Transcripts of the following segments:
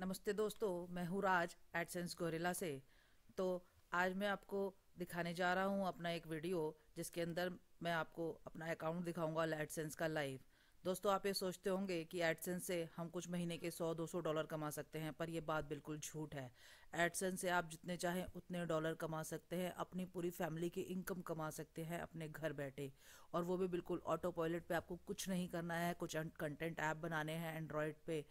नमस्ते दोस्तों मैं हूँ राज एडसेंस गोरेला से तो आज मैं आपको दिखाने जा रहा हूँ अपना एक वीडियो जिसके अंदर मैं आपको अपना अकाउंट दिखाऊंगा एडसेंस का लाइव दोस्तों आप ये सोचते होंगे कि एडसेंस से हम कुछ महीने के 100-200 डॉलर कमा सकते हैं पर यह बात बिल्कुल झूठ है एडसेंस से आप जितने चाहें उतने डॉलर कमा सकते हैं अपनी पूरी फैमिली की इनकम कमा सकते हैं अपने घर बैठे और वो भी बिल्कुल ऑटो पॉयलेट पे आपको कुछ नहीं करना है कुछ कंटेंट ऐप बनाने हैं एंड्रॉयड पे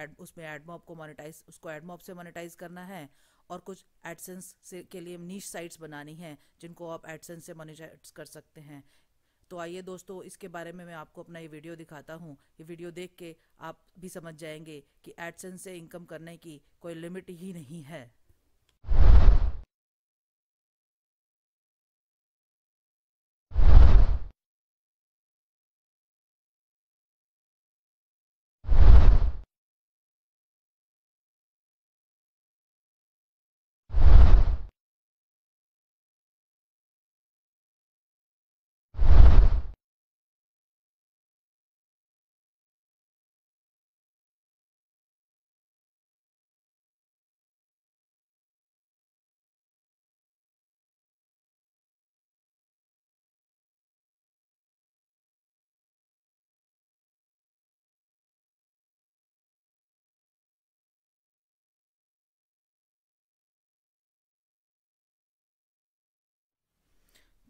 एड उसमें एडमॉप को मोनेटाइज उसको एडमॉप से मोनेटाइज करना है और कुछ एडसेंस से के लिए नीच साइट्स बनानी हैं जिनको आप एडसेंस से मोनेटाइज कर सकते हैं तो आइए दोस्तों इसके बारे में मैं आपको अपना ये वीडियो दिखाता हूँ ये वीडियो देख के आप भी समझ जाएंगे कि एडसेंस से इनकम करने की कोई लिमिट ही नहीं है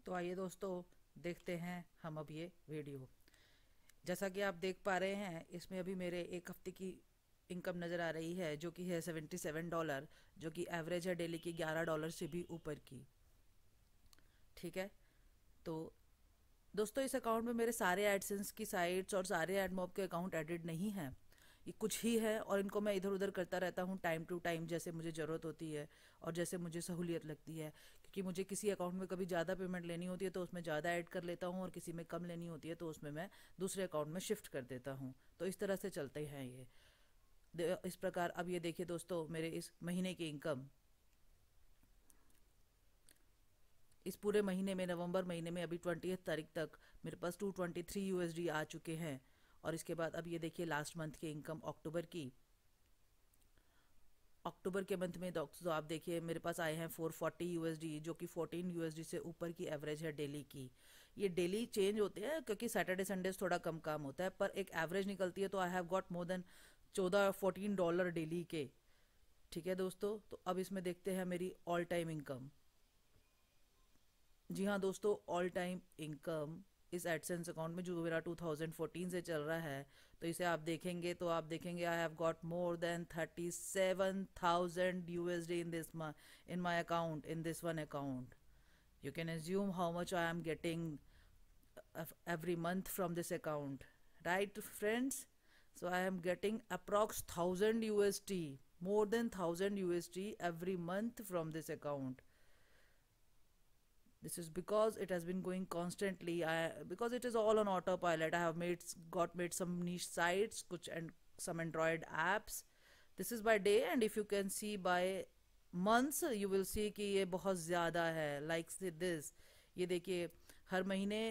तो आइए दोस्तों देखते हैं हम अब ये वीडियो जैसा कि आप देख पा रहे हैं इसमें अभी मेरे एक हफ्ते की इनकम नज़र आ रही है जो कि है सेवेंटी सेवन डॉलर जो कि एवरेज है डेली की ग्यारह डॉलर से भी ऊपर की ठीक है तो दोस्तों इस अकाउंट में मेरे सारे एडसेंस की साइट्स और सारे एडमोब के अकाउंट एडिड नहीं हैं ये कुछ ही है और इनको मैं इधर उधर करता रहता हूँ टाइम टू टाइम जैसे मुझे ज़रूरत होती है और जैसे मुझे सहूलियत लगती है क्योंकि मुझे किसी अकाउंट में कभी ज़्यादा पेमेंट लेनी होती है तो उसमें ज़्यादा ऐड कर लेता हूँ और किसी में कम लेनी होती है तो उसमें मैं दूसरे अकाउंट में शिफ्ट कर देता हूँ तो इस तरह से चलते हैं ये इस प्रकार अब ये देखिए दोस्तों मेरे इस महीने की इनकम इस पूरे महीने में नवंबर महीने में अभी ट्वेंटी तारीख तक मेरे पास टू ट्वेंटी थ्री यूएसडी आ चुके हैं और इसके बाद अब ये देखिए लास्ट मंथ की इनकम अक्टूबर की अक्टूबर के मंथ में तो आप देखिए मेरे पास आए हैं 440 यूएसडी जो कि 14 यूएसडी से ऊपर की एवरेज है डेली की ये डेली चेंज होते हैं क्योंकि सैटरडे संडे थोड़ा कम काम होता है पर एक एवरेज निकलती है तो I have got more than चौदह फोर्टीन डॉलर डेली के ठीक है दोस्तों तो अब इसमें देखते हैं मेरी ऑल टाइम इनकम जी हाँ दोस्तों ऑल टाइम इनकम इस एडसेंस अकाउंट में जो मेरा टू थाउजेंड फोर्टीन से चल रहा है तो इसे आप देखेंगे तो आप देखेंगे I have got more than thirty seven thousand U S D in this in my account in this one account you can assume how much I am getting every month from this account right friends so I am getting approx thousand U S T more than thousand U S T every month from this account this is because it has been going constantly I, because it is all on autopilot i have made got made some niche sites which and some android apps this is by day and if you can see by months you will see ki ye bahut zyada hai like this ye dekhiye har mahine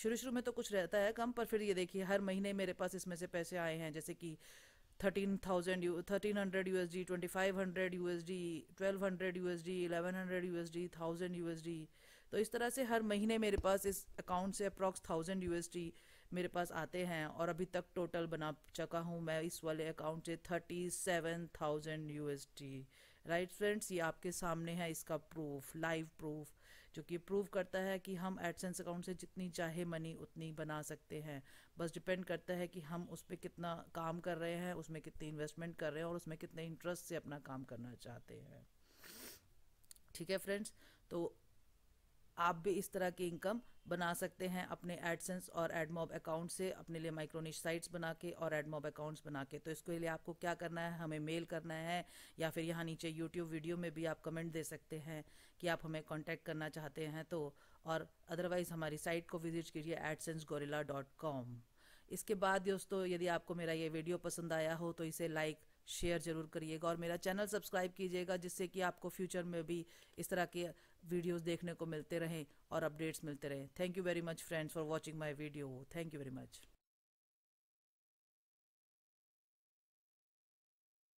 शुरू शुरू में तो कुछ रहता है कम पर फिर ये देखिए हर महीने मेरे पास इसमें से पैसे आए हैं जैसे कि thirteen thousand U thirteen hundred U S D twenty five hundred U S D twelve hundred U S D eleven hundred U S D thousand U S D तो इस तरह से हर महीने मेरे पास इस अकाउंट से अप्रॉक्स थाउजेंड यू मेरे पास आते हैं और अभी तक टोटल बना चुका हूँ मैं इस वाले अकाउंट से thirty seven thousand U right friends ये आपके सामने है इसका प्रूफ लाइव प्रूफ जो कि प्रूव करता है कि हम एडसेंस अकाउंट से जितनी चाहे मनी उतनी बना सकते हैं बस डिपेंड करता है कि हम उस पर कितना काम कर रहे हैं उसमें कितनी इन्वेस्टमेंट कर रहे हैं और उसमें कितने इंटरेस्ट से अपना काम करना चाहते हैं ठीक है फ्रेंड्स तो आप भी इस तरह की इनकम बना सकते हैं अपने एडसेंस और एडमॉब अकाउंट से अपने लिए माइक्रोनिश साइट्स बना के और एडमॉब अकाउंट्स बना के तो इसके लिए आपको क्या करना है हमें मेल करना है या फिर यहाँ नीचे यूट्यूब वीडियो में भी आप कमेंट दे सकते हैं कि आप हमें कॉन्टैक्ट करना चाहते हैं तो और अदरवाइज़ हमारी साइट को विजिट कीजिए एडसेंस डॉट कॉम इसके बाद दोस्तों यदि आपको मेरा ये वीडियो पसंद आया हो तो इसे लाइक शेयर ज़रूर करिएगा और मेरा चैनल सब्सक्राइब कीजिएगा जिससे कि आपको फ्यूचर में भी इस तरह के वीडियोस देखने को मिलते रहें और अपडेट्स मिलते रहें thank you very much friends for watching my video thank you very much